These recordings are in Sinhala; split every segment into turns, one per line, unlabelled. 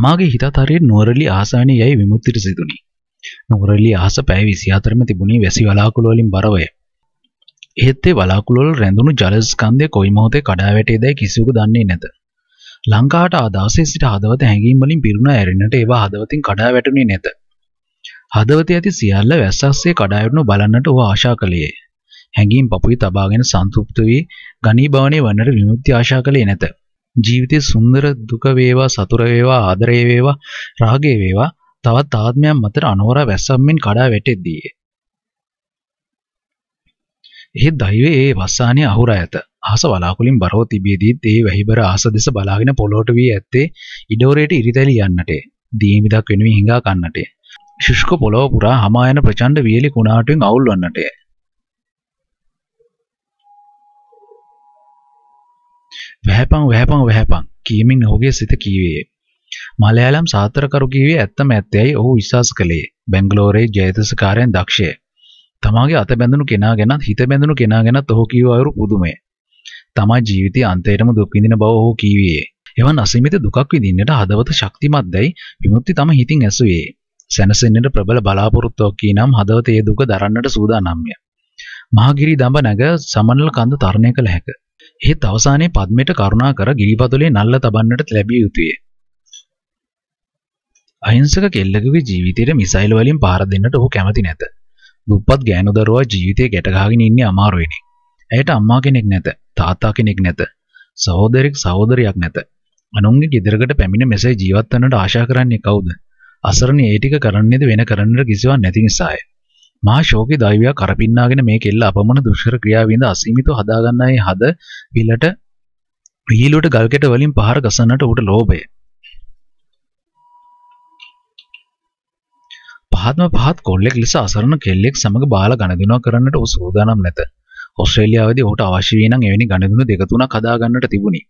තමාගේ හිතතරයේ නුවරලි ආසානය යයි විමුක්තිට සිදුනි. නුවරලි ආස පැය 24ම තිබුණේ වැසි වලාකුළු වලින් බරවය. එහෙත් ඒ වලාකුළු වල රැඳුණු ජල ස්කන්ධය කොයි මොහොතේ කඩා වැටේදයි කිසිවෙකු දන්නේ නැත. ලංකාවට ආදාසයේ සිට හදවත හැඟීම් වලින් පිරුණ ඇරෙන්නට ඒවා හදවතින් කඩා වැටුනේ නැත. හදවතේ ඇති සියල්ල වැස්සස්සේ කඩා වැටුණු බලන්නට ਉਹ ආශා කළේ. හැඟීම් පපුවේ තබාගෙන සන්තුෂ්ත වී ගණීභවනයේ වන්නට විමුක්තිය ආශා කළේ නැත. ජීවිතේ සුන්දර දුක වේවා සතුර වේවා ආදරය වේවා රාගය වේවා තවත් ආත්මයන් මතර අනවර වැස්සම්මින් කඩා වැටෙද්දී එහෙත් දෛවයේ ඒ වස්සානය අහුර ඇත. අහස වලාකුලින් බරව තිබියදීත් ඒ වැහිබර අහස දෙස බලාගෙන පොළොට වී ඇත්තේ ඉඩෝරේට ඉරිතැලි යන්නට. දීමිදක් වෙනුවෙන් හිඟා කන්නට. ශුෂ්ක පොළොව පුරා හමා යන ප්‍රචණ්ඩ වියලි කුණාටුවෙන් අවුල්වන්නට. වැහැපන් වැහැපන් වැහැපන් කීමින් ඔහුගේ සිත කීවේය. මලයාලම් සාතරකරු කීවේ ඇත්තම ඇත්තයි ඔහු විශ්වාස කළේ. බැංගලෝරේ ජයතසකාරයන් දක්ෂය. තමාගේ අත බැඳුණු කෙනා ගැනත් හිත බැඳුණු කෙනා ගැනත් ඔහු කීව අයුරු පුදුමය. තමා ජීවිතයේ අන්තයටම දුක් විඳින බව ඔහු කීවේ. එවන් අසීමිත දුකක් විඳින්නට හදවත ශක්තිමත් දැයි විමුක්ති තම හිතින් ඇසුවේ. සැනසෙන්නට ප්‍රබල බලාපොරොත්තුවක් කීනම් හදවතේ දුක දරන්නට සූදානම්ය. මහගිරි දඹ නැග සමනල කඳ තරණය කළ හැක. එහෙත් අවසානයේ පද්මයට කරුණා කර ගිරිපතුලේ නල්ල තබන්නට ලැබිය යුතුය. අහිංසක කෙල්ලකගේ ජීවිතයට මිසයිල් වලින් පාර දෙන්නට ඔහු කැමති නැත. දුප්පත් ගෑනු දරුවා ජීවිතේ ගැට ගහගෙන ඉන්නේ අමාරුවෙනි. ඇයට අම්මා කෙනෙක් නැත, තාත්තා කෙනෙක් නැත, සහෝදරෙක් සහෝදරියක් නැත. අනුන්ගේ ගෙදරකට පැමිණ මෙසේ ජීවත් වන්නට ආශා කරන්නේ කවුද? අසරණ ඒ ටික කරන්නේද වෙන කරන්නට කිසිවක් නැති නිසාය. මා ශෝකේ දෛවයක් කරපින්නාගෙන මේ කෙල්ල අපමණ දුෂ්කර ක්‍රියාවින්ද අසීමිතව හදාගන්නායේ හද විලට විහිළුවට ගල්කෙට වලින් පහර ගසන්නට ඌට ලෝභය. පහත්ම පහත් කොල්ලෙක් ලෙස අසරණ කෙල්ලෙක් සමග බාල ගණදිනුවක් කරන්නට ඌ සූදානම් නැත. ඔස්ට්‍රේලියාවේදී ඌට අවශ්‍ය වී නම් එවැනි ගණදිනු දෙක තුනක් හදා ගන්නට තිබුණි.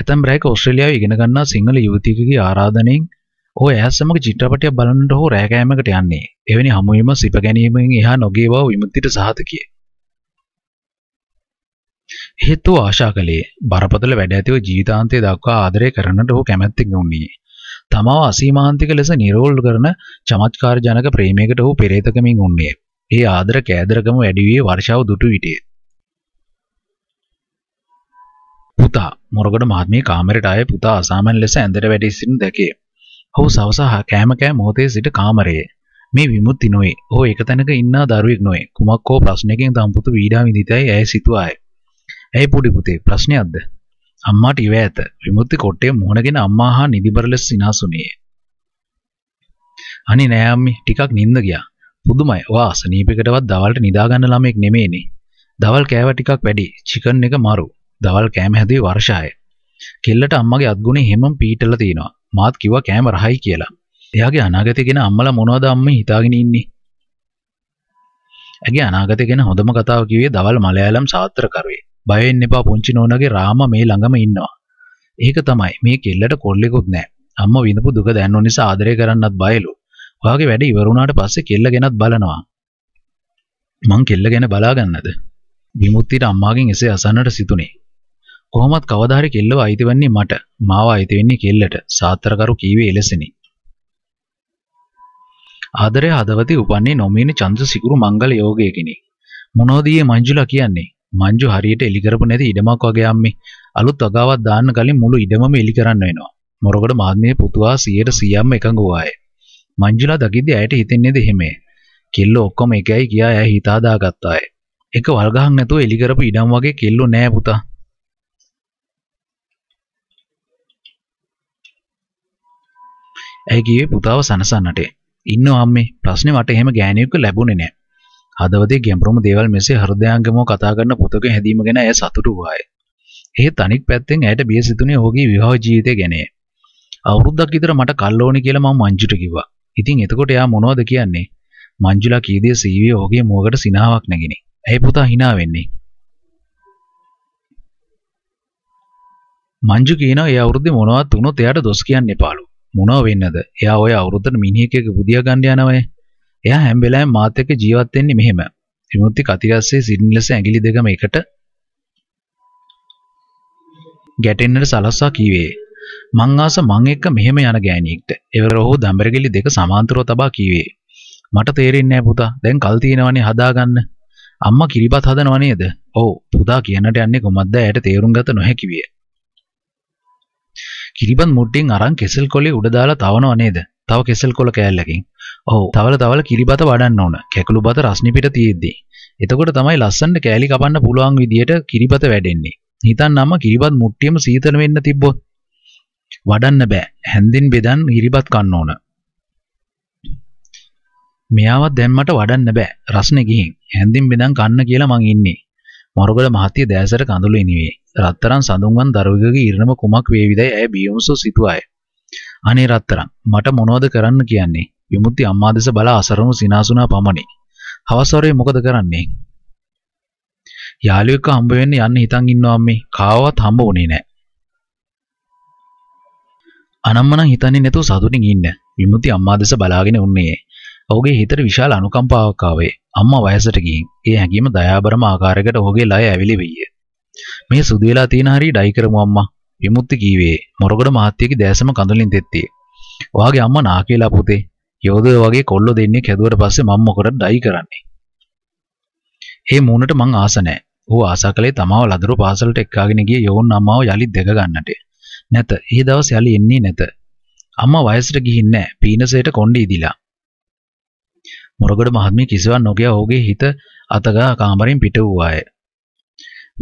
ඇතැම් රැයක ඔස්ට්‍රේලියාවේ ඉගෙන ගන්නා සිංහල යුවතියකගේ ආරාධනයෙන් ඔහු ඇයත් සමග චිත්‍රපටයක් බලන්නට හෝ රැකෑමකට යන්නේ. එවැනි හමුවීම සිප ගැනීමෙන් එහා නොගිය බව විමුක්තිට සාධකය. එහෙත් ඔහු ආශා කළේ බරපතල වැඩ ඇතිව ජීවිතාන්තය දක්වා ආදරය කරන්නට ඔහු කැමැත්තෙන් වුණේ. තමාව අසීමාන්තික ලෙස නිරෝල් කරන චමත්කාර ජනක ප්‍රේමයකට ඔහු පෙරේතකමින් උන්නේ. ඒ ආදර කෑදරකම වැඩි වී වර්ෂාව දුටු විටේ. පුතා මොරගොඩ මහත්මිය කාමරයට ආයේ පුතා අසාමාන්‍ය ලෙස ඇඳට වැඩි සිටින දැකේ. ඔහු සවස හා කෑම කෑ මොහොතේ සිට කාමරයේ මේ විමුක්ති නොවේ. ඔහු එක තැනක ඉන්නා දරුවෙක් නොවේ. කුමක් හෝ ප්‍රශ්නයකින් දම්පුතු පීඩා විඳිතයි ඇය සිතුවාය. ඇයි පොඩි පුතේ ප්‍රශ්නයක්ද? අම්මාට ඉව ඇත. විමුක්ති කොට්ටේ මුහුණගෙන අම්මා හා නිදිබර ලෙස සිනාසුනේ. අනේ නෑ අම්මේ ටිකක් නිින්ද ගියා. පුදුමයි. ඔයා අසනීපයකටවත් දවල්ට නිදාගන්න ළමෙක් නෙමෙයිනේ. දවල් කෑව ටිකක් වැඩි. චිකන් එක මරු. දවල් කෑම හැදුවේ වර්ෂාය. කෙල්ලට අම්මගේ අත්ගුණේ හැමම පීටලා තිනවා. මාත් කිව්වා කෑම රහයි කියලා. එයාගේ අනාගතය ගැන අම්මලා මොනවද අම්මේ හිතාගෙන ඉන්නේ? ඇගේ අනාගතය ගැන හොඳම කතාව කිව්වේ දවල් මලයාලම් සාත්‍රකරුවේ. බය වෙන්න එපා පුංචි නෝනාගේ රාම මේ ළඟම ඉන්නවා. ඒක තමයි මේ කෙල්ලට කොල්ලෙකුත් නැහැ. අම්මා විඳපු දුක දැනන නිසා ආදරය කරන්නත් බයලු. ඔයාගේ වැඩ ඉවර වුණාට පස්සේ කෙල්ල ගැනත් බලනවා. මං කෙල්ල ගැන බලාගන්නද? විමුක්තියට අම්මාගෙන් එසේ අසන්නට සිතුනේ. කොහොමත් කවදාහරි කෙල්ලව අයිති වෙන්නේ මට. මාව අයිති වෙන්නේ කෙල්ලට. සාතරකරු කීවේ එලෙසනි. ආදරය හදවතේ උපන්නේ නොමින චන්ද්‍ර සිකුරු මංගල යෝගයකිනි. මොනෝදීයේ මංජුලා කියන්නේ? මංජු හරියට එලි කරපු නැති ඉඩමක් වගේ අම්මේ. අලුත් වගාවක් දාන්න කලින් මුළු ඉඩමම එලි කරන්න වෙනවා. මොරගොඩ මාත්මයේ පුතුවා 100%ම එකඟ වූ මංජුලා දකිද්දි ඇයට හිතෙන්නේද එහෙමයි. කෙල්ලෝ ඔක්කොම එකයි කියා ඇය හිතාදාගත්තාය. එක වල්ගහන් නැතුව එලි කරපු ඉඩම් වගේ කෙල්ලෝ නෑ පුතා. ඇගේ පුතාව සනසන්නට ඉන්න අම්මේ ප්‍රශ්නේ මට එහෙම ගෑණියෙක්ව ලැබුණේ නැහැ. හදවතේ ගැඹුරුම දේවල් මෙසේ හෘදයාංගමව කතා කරන පුතක හැදීම ගැන ඇය සතුටු වූවාය. එහෙත් අනික් පැත්තෙන් ඇයට බිය සිතුනේ ඔහුගේ විවාහ ජීවිතය ගැන. අවුරුද්දක් විතර මට කල් ඕනි කියලා මම මංජුට කිව්වා. ඉතින් එතකොට එයා මොනවද කියන්නේ? මංජුලා කී දේ සීවිය ඔහුගේ මුවකට සිනාවක් නැගිනේ. ඇයි පුතා hina වෙන්නේ? මංජු කියනවා ඒ අවුරුද්දේ මොනවත් වුණොත් එයාට දොස් කියන්න එපාලු. මොනව වෙන්නද? එයා ඔය අවුරුද්දට මිනිහෙක්ගේ බුදියා ගන්න යනවනේ. එයා හැම වෙලාවෙම මාත් එක්ක ජීවත් වෙන්නේ මෙහෙම. විමුක්ති කතිරස්සේ සිටින ලෙස ඇඟිලි දෙකම එකට ගැටෙන්නට සලස්වා කීවේ. මං ආස මං එක්ක මෙහෙම යන ගෑණියෙක්ට. එවර ඔහු දඹරගිලි දෙක සමාන්තරව තබා කීවේ. මට තේරෙන්නේ නැහැ පුතා. දැන් කල් තියෙනවනේ හදාගන්න. අම්මා කිරිබත් හදනව නේද? ඔව්. පුතා කියන්නට යන්නේ කොහොමද? ඇයට තේරුම් ගත නොහැකි විය. කිරිබන් මුට්ටියෙන් අරන් කෙසෙල් කොලේ උඩ දාලා තවනව නේද? තව කෙසෙල් කොල කෑල්ලකින්. ඔව්. තවල තවල කිරිබත වඩන්න ඕන. කැකුළු බත රස්නි පිට තියෙද්දි. එතකොට තමයි ලස්සන කෑලි කපන්න පුළුවන් විදියට කිරිබත වැඩෙන්නේ. හිතන්නම කිරිබත් මුට්ටියම සීතල වෙන්න තිබ්බොත් වඩන්න බෑ. හැන්දින් බෙදන් කිරිබත් කන්න ඕන. මෙයාවත් දැන් මට වඩන්න බෑ. රස්නේ ගිහින්. හැන්දින් බෙදන් කන්න කියලා මං ඉන්නේ. මොරගල මහත්තයා දැසට කඳුළු ඉනිවේ. රත්තරන් සඳුන්වන් දරුවෙකුගේ ඉරණම කුමක් වේවිදයි ඇය බියුම්සෝ සිතුවාය. අනේ රත්තරන් මට මොනවද කරන්න කියන්නේ? විමුක්ති අම්මා දෙස බලා අසරණු සිනාසුනා පමණි. හවසෝරේ මොකද කරන්නේ? යාළුවෙක්ව හම්බ වෙන්න යන්න හිතන් ඉන්නවා අම්මේ. කාවවත් හම්බ වුණේ නැහැ. අනම්මනම් හිතන්නේ නැතුව සතුටින් ඉන්න. විමුක්ති අම්මා දෙස බලාගෙන උන්නේ. ඔහුගේ හිතට විශාල අනුකම්පාවක් ආවේ. අම්මා වයසට ගිහින් ඒ හැඟීම දයාබරම ආකාරයකට ඔහුගේ ලය ඇවිලි වෙයියේ. මේ සුදු වෙලා තියෙන හරිය ඩයි කරමු අම්මා. විමුක්ති කීවේ මොරගොඩ මහත්තයගේ දැසම කඳුලින් තෙත්තියේ. ඔයාගේ අම්මා නාකේලා පුතේ. යෝධය වගේ කොල්ලෝ දෙන්නේ කැදුවට පස්සේ මම මොකටද ඩයි කරන්නේ? ඒ මූණට මං ආස නැහැ. ඌ ආසා කළේ තමාව ලදරු පාසලට එක්කාගෙන ගිය යෝන් අම්මාව යලි දෙක ගන්නට. නැත. ඒ දවස් යලි එන්නේ නැත. අම්මා වයසට ගිහින් නැහැ. පීනසයට කොණ්ඩේ ඉදිලා. මොරගොඩ මහත්මිය කිසිවක් නොකිය ඔහුගේ හිත අතගා කාමරෙන් පිට වූ ආයේ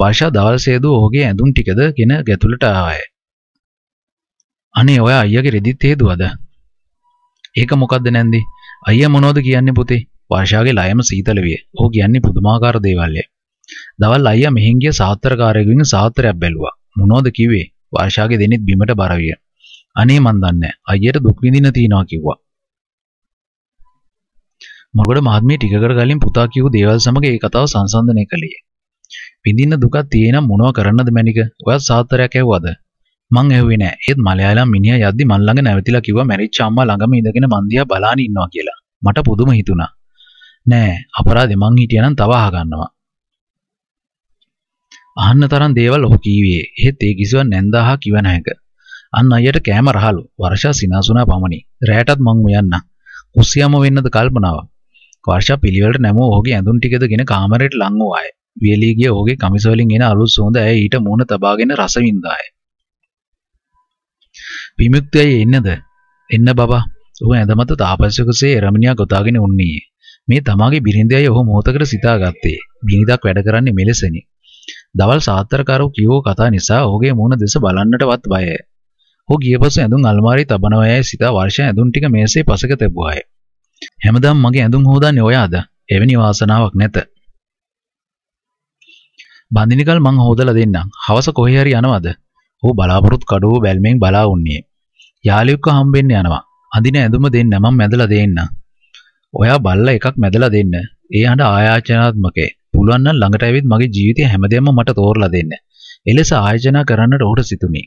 වර්ෂා දවල්සේද ඔහුගේ ඇඳුම් ටිකද ගෙන ගැතුළට ආය. අනේ ඔය අයියගේ රෙදිත් හේදුවද? ඒක මොකද්ද නැන්දි? අයියා මොනවද කියන්නේ පුතේ? වර්ෂාගේ ලයම සීතල විය. ඔහු කියන්නේ පුදුමාකාර දේවල්. දවල් අයියා මෙහෙන් ගිය සාත්‍රකාරයෙකුගෙන් සාත්‍රයක් බැලුවා. මොනවද කිව්වේ? වර්ෂාගේ දෙනෙත් බිමට බර විය. අනේ මන් දන්නේ නැහැ. අයියට දුක් විඳින්න තියනවා කිව්වා. මොරගොඩ මහත්මිය ටිකකට කලින් පුතා කිව් දේවල් සමග ඒ කතාව සංසන්දනය කළේ. විඳින්න දුකක් තියෙනම් මොනව කරන්නද මැනික? ඔයා සාතරයක් ඇහුවද? මං ඇහුවේ නෑ. ඒත් මලයාලම් මිනිහා යද්දි මන් ළඟ නැවතිලා කිව්වා මැරිච්ච අම්මා ළඟම ඉඳගෙන මන් දිහා බලාන ඉන්නවා කියලා. මට පුදුම හිතුණා. නෑ, අපරාධේ මං හිටියානම් තව අහගන්නවා. අහන්න තරම් දේවල් ඔහු කීවේ. එහෙත් ඒ කිසිවක් නැන්දාහා කිව නැහැක. අන්න අයියට කෑම රහලු. වර්ෂා සිනාසුනා පමණි. රැයටත් මං උයන්න. කුස්සියම වෙන්නද කල්පනාව. වර්ෂා පිළිවෙලට නැමුව ඔහුගේ ඇඳුම් ටිකද ගෙන කාමරයට ලං වූ ආයේ. වියලී e ගිය ඔහුගේ කමිස වලින් එන අලුත් සුවඳ ඇය ඊට මූණ තබාගෙන රස වින්දාය. විමුක්තියයි එන්නද? එන්න බබා. ඔහු ඇඳමත තාපසයෙකුසේ රමණියා ගොතාගෙන උන්නේ. මේ තමාගේ බිරිඳයයි ඔහු මොහොතකට සිතාගත්තේ. බිනිදක් වැඩ කරන්නේ මෙලෙසනි. දවල් සාත්තරකාරෝ කියෝ කතා නිසා ඔහුගේ මූණ දෙස බලන්නටවත් බයය. ඔහු ගිය පසු ඇඳුම් අල්මාරියේ තබනවා යයි සිතා වර්ෂ ඇඳුම් ටික මේසේ පසක තැබුවාය. හැමදාම මගේ ඇඳුම් හොදන්නේ ඔයාද? එවැනි වාසනාවක් නැත. බඳිනිකල් මං හොදලා දෙන්නම්. හවස කොහේ හරි යනවද? ඌ බලාපොරොත් කඩුව බැල්මෙන් බලා උන්නේ. යාළුවෙක්ව හම්බෙන්න යනවා. අඳින ඇඳුම දෙන්න මං මැදලා දෙන්න. ඔයා බල්ලා එකක් මැදලා දෙන්න. ඒ අඬ ආයාචනාත්මකේ. පුළුවන් නම් ළඟට ඇවිත් මගේ ජීවිතය හැමදේම මට තෝරලා දෙන්න. එලෙස ආයෝජනා කරන්නට ඔහුට සිතුණි.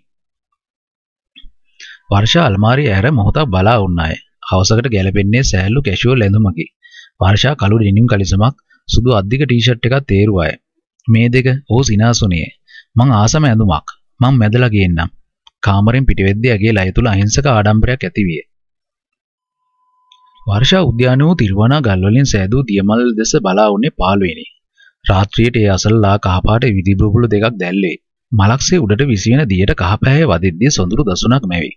වර්ෂා අල්මාරිය ඇර මොහොතක් බලා වුණාය. හවසකට ගැලපෙන්නේ සෑල්ලු කැෂුවල් ඇඳුමකි. වර්ෂා කළු ඩෙනිම් කලිසමක් සුදු අද්දික ටී-ෂර්ට් එකක් තේරුවාය. මේ දෙක ඔහු සිනාසුනේ. මං ආසම ඇඳුමක්. මං මැදලා ගේන්නම්. කාමරෙන් පිටවෙද්දී ඇගේ ලය තුල අහිංසක ආඩම්බරයක් ඇතිවිය. වර්ෂා උද්‍යාන වූ තිරුවනා ගල්වලින් සෑදූ දියමල් දෙස බලා උනේ පාළුවෙනි. රාත්‍රියේට ඒ අසල්ලා කහපාට විදිබුබුළු දෙකක් දැල්ලේ. මලක්සේ උඩට විසින දියට කහපෑය වදිද්දී සොඳුරු දසුණක් මැවි.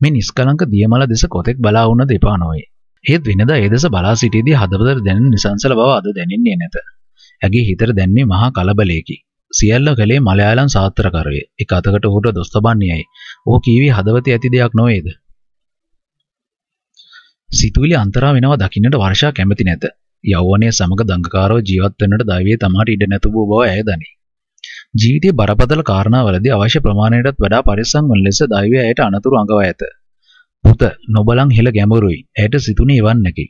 මේ නිස්කලංක දියමල දෙස කොතෙක් බලා වුණ දෙපා නොවේ. ඒත් වෙනදා ඒ දෙස බලා සිටියේදී හදවතට දැනෙන නිසංසල බව අද දැනෙන්නේ නැත. ඇගේ හිතට දැන්නේ මහා කලබලයකි. සියල්ල කළේ මලයාලම් සාත්‍රකරුවේ. එක අතකට ඔහුට දොස්තබන්නේයයි. ඔහු කීවි හදවතේ ඇති දෙයක් නොවේද? සිතුවිලි අන්තරා වෙනවා දකින්නට වර්ෂා කැමති නැත. යෞවනයේ සමග දඟකාරව ජීවත් වන්නට දෛවයේ තමාට ඉඩ නැතුව බව ඇය දනී. ජීවිතයේ බරපතල කාරණාවලදී අවශ්‍ය ප්‍රමාණයටත් වඩා පරිස්සම් වන ලෙස දෛවය ඇයට අනතුරු අඟවා ඇත. පුත නොබලන් හෙළ ගැඹුරුයි. ඇයට සිතුනේ එවන්නකි.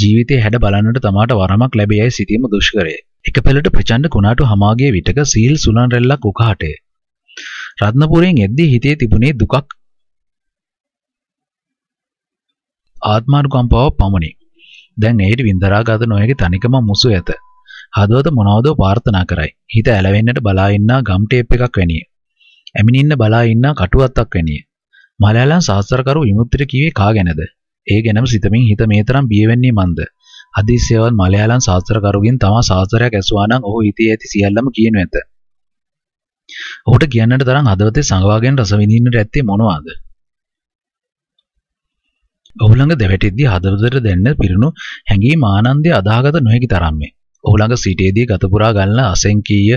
ජීවිතේ හැඩ බලන්නට තමාට වරමක් ලැබෙයයි සිතීම දුෂ්කරය. එක පෙළට ප්‍රචණ්ඩ කුණාටු හමාගේ විටක සීල් සුලන් රැල්ලක් උකහාටය. රත්නපුරයෙන් එද්දී හිතේ තිබුණේ දුකක් ආත්මානුකම්පාව පමණි. දැන් එයට වින්දරාගත නොහැකි තනිකම මුසු ඇත. හදවත මොනවදෝ ප්‍රාර්ථනා කරයි. හිත ඇලවෙන්නට බලා ඉන්නා ගම් ටේප් එකක් වැනිය. ඇමිනින්න බලා ඉන්නා කටුවත්තක් වැනිය. මලයාලන් සාස්ත්‍රකරු විමුක්තිට කිව්වේ කා ගැනද? ඒ ගැනම සිතමින් හිත මේ තරම් බිය වෙන්නේ මන්ද? හදිසියවත් මලයාලම් ශාස්ත්‍රකරුගෙන් තමා ශාස්ත්‍රයක් ඇසුවා නම් ඔහු හිතේ ඇති සියල්ලම කියනු ඇත. ඔහුට කියන්නට තරම් හදවතේ සංවාගයෙන් රස විඳින්නට ඇත්තේ මොනවාද? ඔහු ළඟ දෙවැටෙද්දී හදවතට දැනෙන පිරුණු හැඟීම් ආනන්දය අදාහගත නොහැකි තරම් මේ. ඔහු ළඟ සිටේදී ගතපුරා ගන්න අසංකීය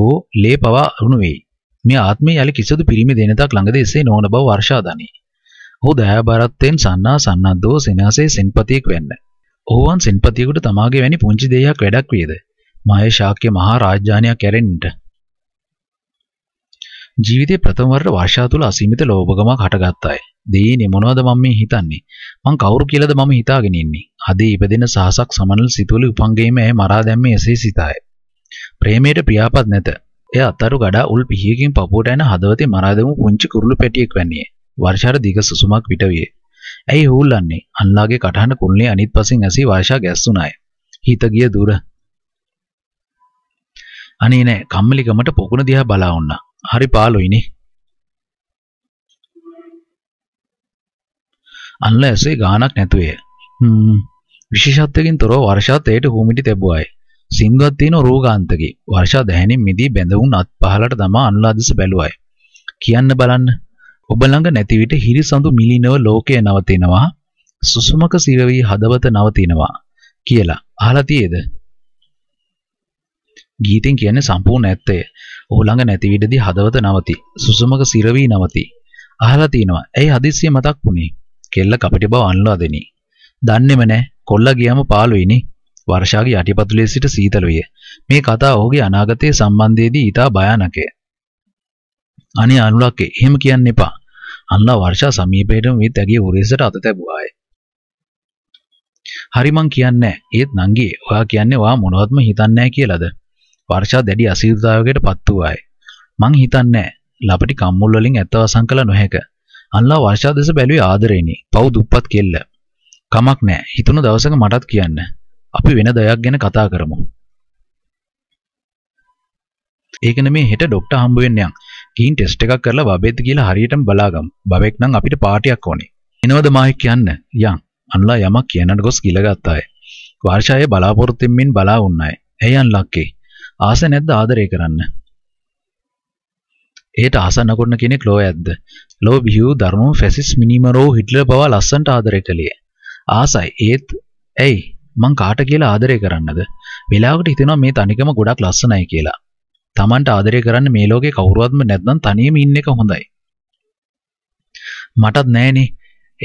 ඕ ලේ පවා වුණු වෙයි. මේ ආත්මය යලි කිසිදු පිරිමි දෙනතක් ළඟද එසේ නොවන බව වර්ෂා දනී. ඔහු දයාබරත්තෙන් සන්නා සන්නද්ධෝ සෙනසේ සෙන්පතියෙක් වෙන්න. ඔහුවන් සෙන්පතියෙකුට තමාගේ වැනි පුංචි දෙයක් වැඩක් වේද? මාය ශාක්‍ය මහා රාජ්‍යානයක් ඇරෙන්නට. ජීවිතේ ප්‍රථම වරට වර්ෂා තුල අසීමිත ලෝභකමක් හටගත්තාය. දෙයිනේ මොනවද මම මේ හිතන්නේ? මං කවුරු කියලාද මම හිතාගෙන ඉන්නේ? අදේ ඉපදෙන සහසක් සමනල සිතුවල උපංගෙයිම ඇය මරා දැම්මේ එසේ සිතාය. ප්‍රේමයට ප්‍රියාපත් නැත. එය අතරු ගඩා උල් පිහියකින් පපුවට එන හදවතේ මරා දැමු පුංචි කුරුළු පැටියෙක් වැන්නේ. වර්ෂාට දිග සුසුමක් විටවිය. ඇයි හූල්ලන්නේ? අන්ලාගේ කටහඬ කුල්ලේ අනිත් පසින් ඇසී වර්ෂා ගැස්සුණාය. හිත ගිය දුර. අනේ නෑ කම්මැලිකමට පොකුණ දිහා බලා වුණා. හරි පාළුයිනේ. අන්ලා ඇසේ ගානක් නැතුවේ. හ්ම් විශේෂත්වයකින් තොරව වර්ෂාත් එයට හුමිටි තැබුවායි. සින්දුවක් තියෙන රෝගාන්තකේ වර්ෂා දැහැනින් මිදී බැඳ වුණ අත් පහලට තමා අන්ලා දිස බැලුවායි. කියන්න බලන්න ඔබ ළඟ නැති විට හිරිසඳු මිලිනව ලෝකය නවතිනවා සුසුමක සිරවි හදවත නවතිනවා කියලා අහලා තියේද? ගීතෙන් කියන්නේ සම්පූර්ණ ඇත්තය. ඔහු ළඟ නැති විටදී හදවත නවති. සුසුමක සිරවි නවති. අහලා තිනවා. ඇයි හදිස්සිය මතක් වුනේ? කෙල්ල කපටි බව අන්ලා දෙනි. දන්නේම නැහැ. කොල්ලා ගියාම පාළුයිනේ. වර්ෂාගේ යටිපතුලේ සිට සීතලුවේ. මේ කතා ඔහුගේ අනාගතයේ සම්බන්ධයේදී ඉතා භයානකය. අනේ අනුලක්කේ එහෙම කියන්න එපා. අල්ලා වර්ෂා සමීපයටම මේ තැගේ උරේසට අත තැබුවාය. හරි මං කියන්නේ ඒත් නංගි ඔයා කියන්නේ වා මොනවත්ම හිතන්නේ නැහැ කියලාද? වර්ෂා දැඩි අසීරුතාවයකට පත් වූවාය. මං හිතන්නේ ලපටි කම්මුල් වලින් ඇත්ත වසන් කළ නොහැක. අල්ලා වර්ෂා දෙස බැලුවේ ආදරේනේ. පව් දුප්පත් කෙල්ල. කමක් නැහැ. හිතුණු දවසක මටත් කියන්න. අපි වෙන දයක් ගැන කතා කරමු. ඒකන මේ හෙට ඩොක්ට හම්බුවෙන්යන් කීන් ටෙස්ට් එකක් කරලා බබෙත් කියලා හරියටම බලාගම් බබෙක් නම් අපිට පාටියක් ඕනේ එනවද මායි කියන්න යන් අනුලා යමක් කියන්නට ගොස් ගිලගත්තාය වර්ෂාය බලාපොරොත්තුෙන් බලා වුණාය ඇයි අන්ලක්කේ ආස නැද්ද ආදරය කරන්න ඒට ආසන්නකොන්න කෙනෙක් ලෝ ඇද්ද ලෝ බිහිවූ ධර්මෝ ෆැසිස් මිනිමරෝ හිට්ලර් පවා ලස්සන්ට ආදරය කළේ ආසයි ඒත් ඇයි මං කාට කියලා ආදරය කරන්නද වෙලාවකට හිතෙනවා මේ තනිකම ගොඩක් ලස්සනයි කියලා තමන්ට ආදරය කරන්න මේ ලෝකේ කවුරුවත්ම නැත්නම් තනියම ඉන්න එක හොඳයි. මටත් නෑනේ.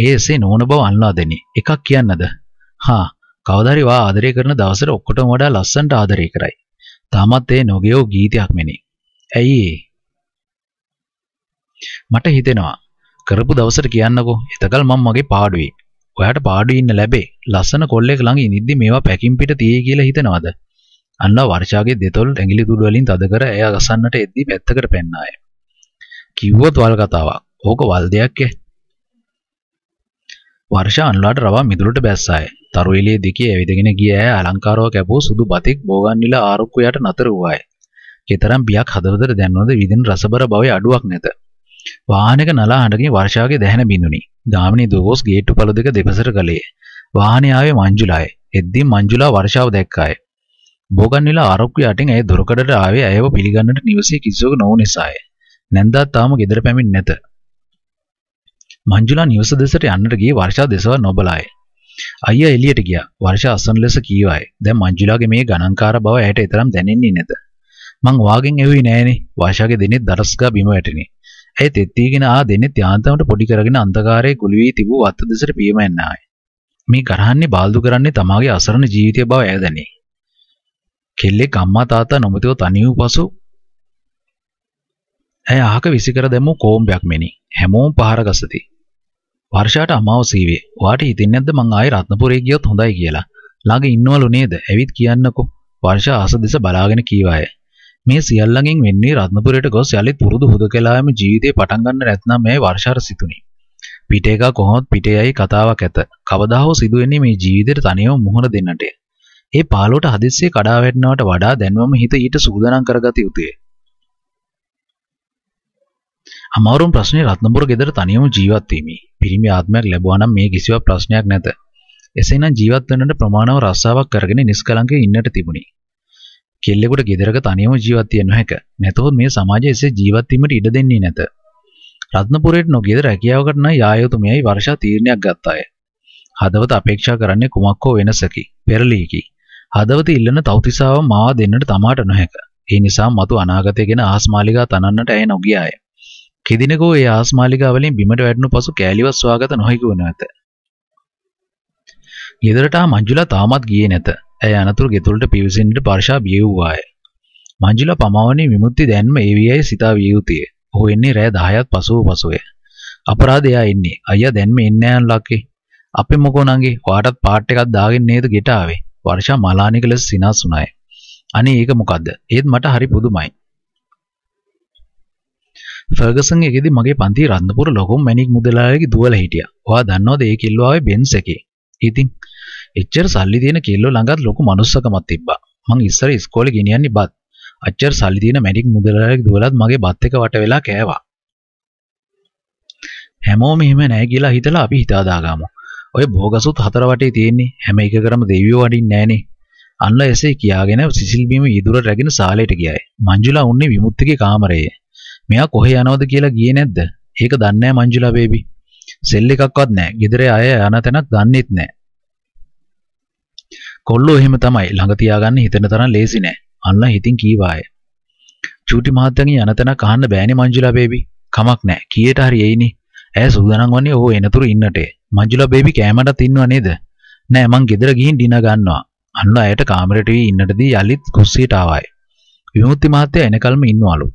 ඒ එසේ නොවන බව අල්ලා දෙනි. එකක් කියන්නද? හා කවදාරි වා ආදරය කරන දවසට ඔක්කොටම වඩා ලස්සනට ආදරය කරයි. තාමත් ඒ නොගියෝ ගීතයක් මෙනි. ඇයි මට හිතෙනවා කරපු දවසට කියන්නකෝ. එතකල් මම මගේ පාඩුවේ. ඔයාට පාඩුවේ ඉන්න ලැබේ. ලස්සන කොල්ලෙක් ළඟ ඉඳිද්දි මේවා පැකින් පිට තියේ කියලා හිතනවද? අන්න වර්ෂාගේ දෙතොල් ඇඟිලි තුඩු වලින් තද කර එයා ගසන්නට එද්දී පැත්තකට පෙන්නාය. කිව්වොත් වල් කතාවක්. ඕක වල් දෙයක් ඈ. වර්ෂා අනුලාට රවා මිදුලට බැස්සාය. තරු එළිය දිගේ ඇවිදගෙන ගිය ඇය අලංකාරව කැපූ සුදු බතික් බෝගන්විල ආරුක්කුවයට නතර වූවාය. කතරම් බියක් හදවතට දැන්වද විදින රසබර භවයේ අඩුවක් නැත. වාහනයක නලා හඬකින් වර්ෂාගේ දැහැන බිඳුනි. ගාමිණී දුවගොස් ගේට්ටු පළ දෙක දෙපසට ගලේ. වාහනේ ආවේ මංජුලායි. එද්දී මංජුලා වර්ෂාව දැක්කාය. බෝගන්නිලා ආරක්කු යටින් ඇය දොරකඩට ආවේ ඇයව පිළිගන්නට නිවසේ කිසිවෙකු නොවු නිසාය. නැන්දා තාම ගෙදර පැමිණ නැත. මංජුලා නිවස දෙසට යන්නට ගියේ වර්ෂා දෙසව නොබලාය. අයියා එළියට ගියා. වර්ෂා අසන ලෙස කීවාය. දැන් මංජුලාගේ මේ ගණන්කාර බව ඇයට එතරම් දැනෙන්නේ නැත. මං වාගෙන් එවුවේ නෑනේ. වර්ෂාගේ දිනේ දරස්ගා බිම වැටෙනේ. ඇය තෙත්තිගෙන ආ දෙන්නේ යාන්තමට පොඩි කරගෙන අන්ධකාරයේ ගොළු වී තිබූ අත් දෙසට පියමෙන්නාය. මේ ගරහන්නේ බාල්දු කරන්නේ තමාගේ අසරණ ජීවිතය බව ඇය දැනේ. කෙල්ලෙක් අම්මා තාත්තා නොමැතිව තනියු පසු ඇය අහක විසිකර දැමූ කෝම්බයක් මෙනි. හැමෝම පහර ගසති. වර්ෂාට අමාව සීවේ. ඔයාට හිතෙන්නේ නැද්ද මං ආයේ රත්නපුරේ ගියොත් හොඳයි කියලා? ළඟ ඉන්නවලු නේද? ඇවිත් කියන්නකෝ. වර්ෂා ආස දෙස බලාගෙන කීවාය. මේ සියල්ලගෙන් වෙන්නේ රත්නපුරයට ගොස් යලිත් පුරුදු හුදකලායම ජීවිතේ පටන් ගන්න නැත්නම් මේ වර්ෂාට සිතුනි. පිටේක කොහොමත් පිටේයි කතාවක් ඇත. කවදා හෝ සිදුවෙන්නේ මේ ජීවිතේට තනියම මුහුණ දෙන්නට. ඒ පාලුවට හදිස්සියේ කඩා වැටෙනවට වඩා දැන්වම හිත ඊට සූදානම් කරගත යුතුය. අමාරුම ප්‍රශ්නේ රත්නපුර ගෙදර තනියම ජීවත් වීමයි. පිරිමි ආත්මයක් ලැබුවා නම් මේ කිසිවක් ප්‍රශ්නයක් නැත. එසේනම් ජීවත් වෙන්නට ප්‍රමාණව රස්සාවක් කරගෙන නිෂ්කලංකව ඉන්නට තිබුණි. කෙල්ලෙකුට ගෙදරක තනියම ජීවත් වෙන්න හැක. නැතහොත් මේ සමාජය එසේ ජීවත් වීමට ඉඩ දෙන්නේ නැත. රත්නපුරයට නොගියද රැකියාවකට නම් යා යුතු මෙයයි වර්ෂා තීරණයක් ගත්තාය. හදවත අපේක්ෂා කරන්නේ කුමක් හෝ වෙනසකි. පෙරලීකි. හදවත ඉල්ලන තවතිසාව මවා දෙන්නට තමාට නොහැක. ඒ නිසා මතු අනාගතය ගැන ආස්මාලිකා තනන්නට ඇය නොගියාය. කිදිනකෝ ඒ ආස්මාලිකා වලින් බිමට වැටුණු පසු කෑලිවස් වාගත නොහැකි වනු ඇත. ගෙදරට ආ මංජුලා තාමත් ගියේ නැත. ඇය අනතුරු ගෙතුලට පිවිසෙන්නට පර්ෂා බිය වූවාය. මංජුලා පමාවනේ විමුක්ති දැන්ම ඒ වියයි සිතා විය යුතුය. ඔහු එන්නේ රෑ 10ත් පසුව පසුවේ. අපරාධය එන්නේ. අයියා දැන්ම එන්නේ නැහැ ලක්කේ. අපි මොකෝ නංගි? ඔයාටත් පාට් එකක් දාගෙන නේද ගෙට ආවේ? වර්ෂා මලානික ලෙස සිනාස් වුණාය. අනේ ඒක මොකද්ද? ඒත් මට හරි පුදුමයි. ෆර්ගසන් එකේදී මගේ පන්ති රන්දපුර ලොකුම මැණික් මුදලාලිගේ දුවල හිටියා. ඔයා දන්නවද ඒ කිල්ලුවාවේ බෙන්ස් එකේ? ඉතින් එච්චර සල්ලි තියෙන කිල්ලෝ ළඟත් ලොකු මනුස්සකමක් තිබ්බා. මං ඉස්සර ඉස්කෝලේ ගෙනියන්නේ බත්. අච්චර සල්ලි තියෙන මැණික් මුදලාලිගේ දුවලත් මගේ බත් එක වට වෙලා කෑවා. හැමෝම එහෙම නැහැ කියලා හිතලා අපි හිතාදාගමු. ඔය භෝගසුත් හතර වටේ තියෙන්නේ හැම එකකටම දෙවියෝ වඩින්නේ නැහනේ. අන්න එසේ කියාගෙන සිසිල් බිම ඉදුර රැගෙන ශාලයට ගියායි. මංජුලා උන්නේ විමුක්තිගේ කාමරයේ. මෙයා කොහේ යනවද කියලා ගියේ නැද්ද? ඒක දන්නේ නැහැ මංජුලා බේබි. සෙල් එකක්වත් නැහැ. ගෙදරේ අය යන තැනක් දන්නේත් නැහැ. කොල්ලෝ එහෙම තමයි ළඟ තියාගන්න හිතෙන තරම් ලේසි නෑ. අන්න හිතින් කීවාය. චූටි මහත්තයාගේ යන තැනක් අහන්න බෑනේ මංජුලා බේබි. කමක් නෑ. කීයට හරි එයිනේ. ඇය සූදානම් වන්නේ ඕ එනතුරු ඉන්නටේ. මංජුලා බේබි කෑමටත් ඉන්නව නේද? නෑ මං ගෙදර ගිහින් ඩිනර් ගන්නවා. අන්න ඇයට කාමරේට වී ඉන්නටදී යලිත් කුස්සියට ආවායි. විමුක්ති මහත්තයා එනකල්ම ඉන්නවලු.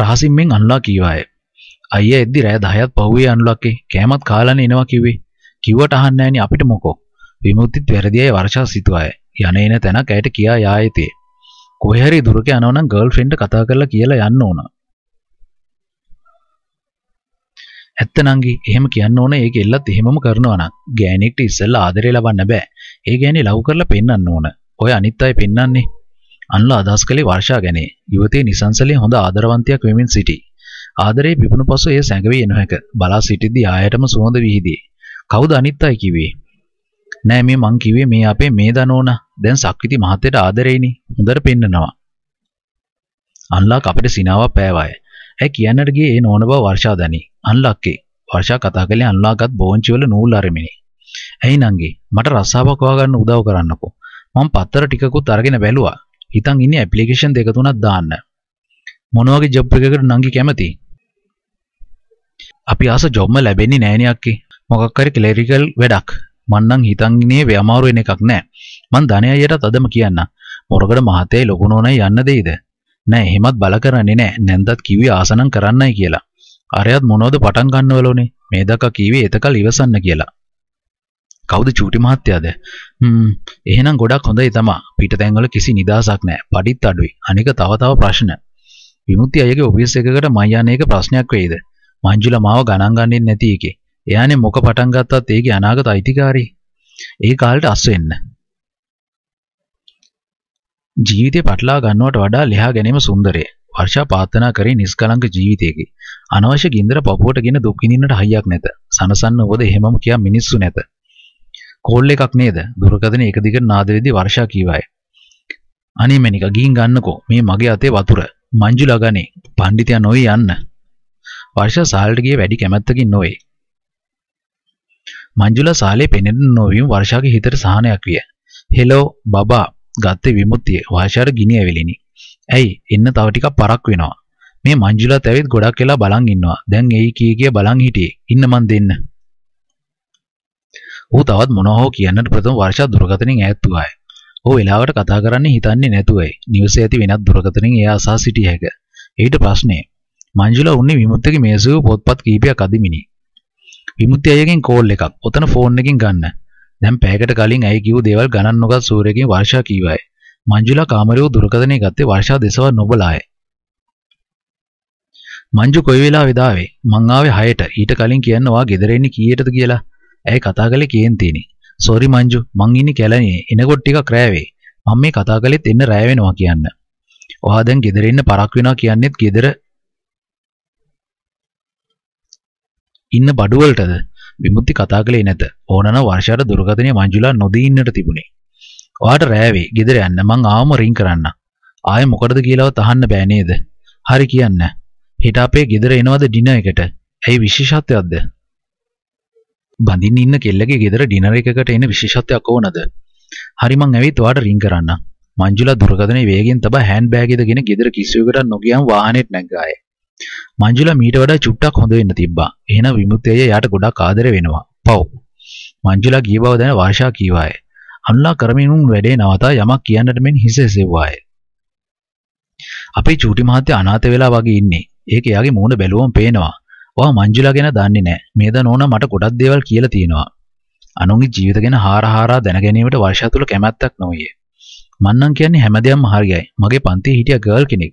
රහසින්මෙන් අනුලා කීවාය. අයියා එද්දි රෑ 10ත් පහුවේ අනුලාකේ කෑමත් කාලානේ එනවා කිව්වේ. කිව්වට අහන්නේ නැණි අපිට මොකෝ. විමුක්තිත් වැරදියයි වර්ෂා සිතුවාය. යන්නේ නැ තැනක් ඇයට කියා යායතේ. කොහේ හරි දුරක යනවනම් ගර්ල්ෆ්‍රෙන්ඩ් කතා කරලා කියලා යන්න ඕන. ඇත්තනංගි එහෙම කියන්න ඕන ඒක එල්ලත් එහෙමම කරනවා නම් ගෑණියෙක්ට ඉස්සෙල්ලා ආදරේ ලබන්න බෑ. ඒ ගෑණි ලව් කරලා පෙන්වන්න ඕන. ඔය අනිත් අය පෙන්වන්නේ. අන්ලා අදහස් කළේ වර්ෂා ගැන. යුවතේ නිසංසලේ හොඳ ආදරවන්තයක් වෙමින් සිටී. ආදරේ පිපුණු පසු එය සැඟවී නොහැක. බලා සිටිද්දී ආයතම සුවඳ විහිදී. කවුද අනිත් අය කිව්වේ? නෑ මේ මං කිව්වේ මේ අපේ මේ දනෝන. දැන් සක්විති මහත්තයට ආදරේනේ. හොඳට පෙන්නනවා. අන්ලා අපිට සිනාවක් පෑවාය. ඇයි කියන්නට ගියේ ඒ නෝන බව වර්ෂා දනී. අන්ලක්කේ වර්ෂා කතා කළේ අන්ලාගත් බෝංචි වල නූල් අරමිනේ. ඇයි නංගි මට රස්සාවක් හොයාගන්න උදව් කරන්නකෝ. මම පත්තර ටිකකුත් අරගෙන බැලුවා. හිතන් ඉන්නේ ඇප්ලිකේෂන් දෙක තුනක් දාන්න. මොන වගේ ජොබ් එකකට නංගි කැමති? අපි ආස ජොබ්ම ලැබෙන්නේ නෑනේ අක්කේ. මොකක් හරි ක්ලෙරිකල් වැඩක්. මං නම් හිතන්නේ වේ අමාරු වෙන එකක් නෑ. මං ධනේ අයියටත් අදම කියන්න. මොරගඩ මහතේ ලොකුනෝනේ යන්න දෙයිද? නෑ එහෙමත් බල කරන්නේ නෑ. නැන්දත් කිව්වේ ආසනම් කරන්නයි කියලා. අරයත් මොනවද පටන් ගන්නවලෝනේ මේ දක්වා කීවේ එතකල් ඉවසන්න කියලා. කවුද චූටි මහත්තයාද? හ්ම් එහෙනම් ගොඩක් හොඳයි තමා. පිටතැන්වල කිසි නිදාසක් නැහැ. පඩිත් අඩුයි. අනික තව තව ප්‍රශ්න. විමුක්ති අයගේ ඔෆිස් එකකට මං යන්නේ එක ප්‍රශ්නයක් වෙයිද? මංජුලා මාව ගණන් ගන්නේ නැති එකේ. එයානේ මොක පටන් ගත්තත් ඒකේ අනාගත අයිතිකාරී. ඒ කාලෙට අස් වෙන්න. ජීවිතේ පටලා ගන්නවට වඩා ලියා ගැනීම සුන්දරේ. වර්ෂා පාත්තනා කරේ නිස්කලංක ජීවිතයකි. අනවශ්‍ය ගින්දර පපුවට ගෙන දුක් විඳින්නට හයියක් නැත. සනසන්න ඔබද එහෙමම කියා මිනිස්සු නැත. කෝල් එකක් නේද? දුරකථන එක දිගට නාද වෙද්දී වර්ෂා කීවාය. අනේ මැනික ගිහින් ගන්නකෝ. මේ මගේ අතේ වතුර. මංජුලා ගනේ. පඬිතියා නොවේ යන්න. වර්ෂා සාල්ට ගියේ වැඩි කැමැත්තකින් නොවේ. මංජුලා සාලේ පෙනෙන නොවීම වර්ෂාගේ හිතට සහනයක් විය. හෙලෝ බබා ගත්තේ විමුක්තිය. වර්ෂාට ගිනි ඇවිලිනි. ඇයි එන්න තව ටිකක් පරක් වෙනවා. මේ මංජුලත් ඇවිත් ගොඩක් වෙලා බලන් ඉන්නවා. දැන් එයි කී කිය බලන් හිටියේ. ඉන්න මන් දෙන්න. ඌ තවත් මොනවා හෝ කියන්නට ප්‍රථම වර්ෂා දුරකථනෙන් ඈත් වුණාය. ඌ වෙලාවට කතා කරන්න හිතන්නේ නැතුවයි. නිවසේ ඇති වෙනත් දුරකථනෙන් එයා අසහා සිටිය හැක. ඊට ප්‍රශ්නේ මංජුලා උන්නේ විමුක්තගේ මේසුවේ පොත්පත් කීපයක් අදිමිනි. විමුක්ති අයගෙන් කෝල් එකක්. ඔතන ෆෝන් එකකින් ගන්න. දැන් පැයකට කලින් ඇයි කිව්ව දේවල් ගණන් නොගත් සූර්යගෙන් වර්ෂා කීවයි. මංජුලා කාමරයෝ දුරකථනය ගත්තේ වර්ෂා දෙසව නොබලාය. මංජු කොයි වෙලාවෙද ආවේ? මං ආවේ 6ට. ඊට කලින් කියන්නවා ගෙදර එන්නේ කීයටද කියලා. ඇයි කතා කළේ කියෙන් තියෙන්නේ. සෝරි මංජු, මං ඉන්නේ කැලණියේ. එනකොට ටිකක් රෑ වෙයි. මම මේ කතා කළෙත් එන්න රෑ වෙනවා කියන්න. ඔහා දැන් ගෙදර ඉන්න පරක් වෙනවා කියන්නේත් ගෙදර ඉන්න බඩුවලටද? විමුක්ති කතා කළේ නැත. ඕනනම් වර්ෂාට දුරගතනේ මංජුලා නොදී ඉන්නට තිබුණේ. ඔයාට රෑවේ ගෙදර යන්න මං ආවම රින් කරන්න. ආයෙ මොකටද කියලාවත් අහන්න බෑ නේද? හරි කියන්න. හෙට අපේ ගෙදර එනවද ඩිනර් එකට? ඇයි විශේෂත්වයක්ද? බඳින්න ඉන්න කෙල්ලගේ ගෙදර ඩිනර් එකකට එන විශේෂත්වයක් ඕනද? හරි මං ඇවිත් ඔයාට රින් කරන්න. මංජුලා දුරකථනයේ වේගෙන් තබා හෑන්ඩ් බෑග් එකගෙන ගෙදර කිසිවෙකට නොගියම් වාහනේට නැග්ගායේ. මංජුලා මීට වඩා චුට්ටක් හොඳ වෙන්න තිබ්බා. එහෙනම් විමුක්තිය යාට ගොඩක් ආදර වෙනවා. පව්. මංජුලා ගිය බව දැන වාර්ෂා කීවායේ. හනුලා කරමින් උන් වැඩේ නවතා යමක් කියන්නට මෙන් හිස එසෙව්වාය. අපේ චූටි මහත්තයා අනාථ වෙලා වගේ ඉන්නේ. ඒක එයාගේ මූණ බැලුවම පේනවා. වා මංජුලා ගැන දන්නේ නැහැ. මේද නෝනා මට ගොඩක් දේවල් කියලා තියෙනවා. අනුන්ගේ ජීවිත ගැන හාරහාරා දැන ගැනීමට වර්ෂා තුල කැමැත්තක් නොවිය. මන්නම් කියන්නේ හැමදේම හරියයි. මගේ පන්තියේ හිටිය ගර්ල් කෙනෙක්.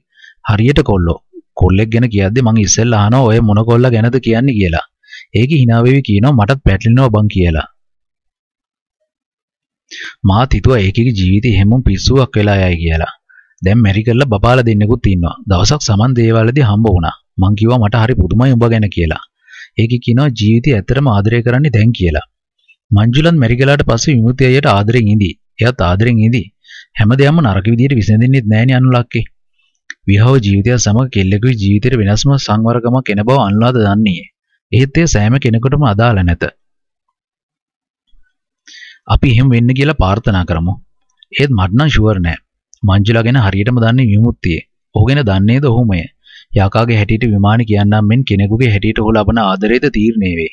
හරියට කොල්ලෝ. කොල්ලෙක් ගැන කියද්දි මං ඉස්සෙල්ලා අහනවා ඔය මොන කොල්ලා ගැනද කියන්නේ කියලා. ඒකේ hina වෙවි කියනවා මටත් පැටලෙනවා බං කියලා. මාත් හිතුවා ඒකගේ ජීවිතේ හැමෝම පිස්සුවක් වෙලා යයි කියලා. දැන් මැරි කරලා බබාලා දෙන්නෙකුත් ඉන්නවා. දවසක් සමන් දේවාලේදී හම්බ වුණා. මං කිව්වා මට හරි පුදුමයි උඹ ගැන කියලා. ඒකේ කියනවා ජීවිතය ඇත්තටම ආදරය කරන්නේ දැන් කියලා. මංජුලන් මැරි ගලාට පස්සේ විමුති අයියට ආදරෙන් ඉඳී. එයාත් ආදරෙන් ඉඳී. හැමදේම නරක විදියට විසඳෙන්නෙත් නෑනේ අනුලක්කේ. විවාහ ජීවිතය සමග කෙල්ලෙකුගේ ජීවිතේට වෙනස්ම සංවරකමක් එන බව අනුලාද දන්නේ. එහෙත් එය සෑම කෙනෙකුටම අදාළ නැත. අපි එහෙම වෙන්න කියලා ප්‍රාර්ථනා කරමු. ඒත් මට නම් ෂුවර් නෑ. මංජුලා ගැන හරියටම දන්නේ විමුක්තියේ. ඔහු ගැන දන්නේද ඔහුමය. යාකාගේ හැටියට විමානි කියන්නම් මෙන් කෙනෙකුගේ හැටියට ඔහු ලබන ආදරයේද තීරණය වේ.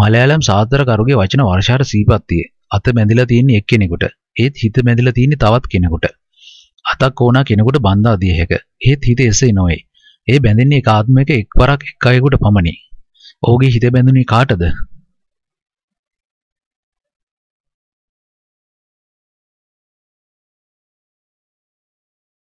මලයාලම් සාතරකරුගේ වචන වර්ෂාර සීපත්තියේ. අත බැඳිලා තියෙන්නේ එක්කෙනෙකුට. ඒත් හිත බැඳිලා තියෙන්නේ තවත් කෙනෙකුට. අතක් ඕනා කෙනෙකුට බඳා දිය හැක. ඒත් හිත එසේ නොවේ. ඒ බැඳෙන්නේ එක ආත්මයක එක්වරක් එක් අයෙකුට පමණි. ඔහුගේ හිත බැඳුනේ කාටද?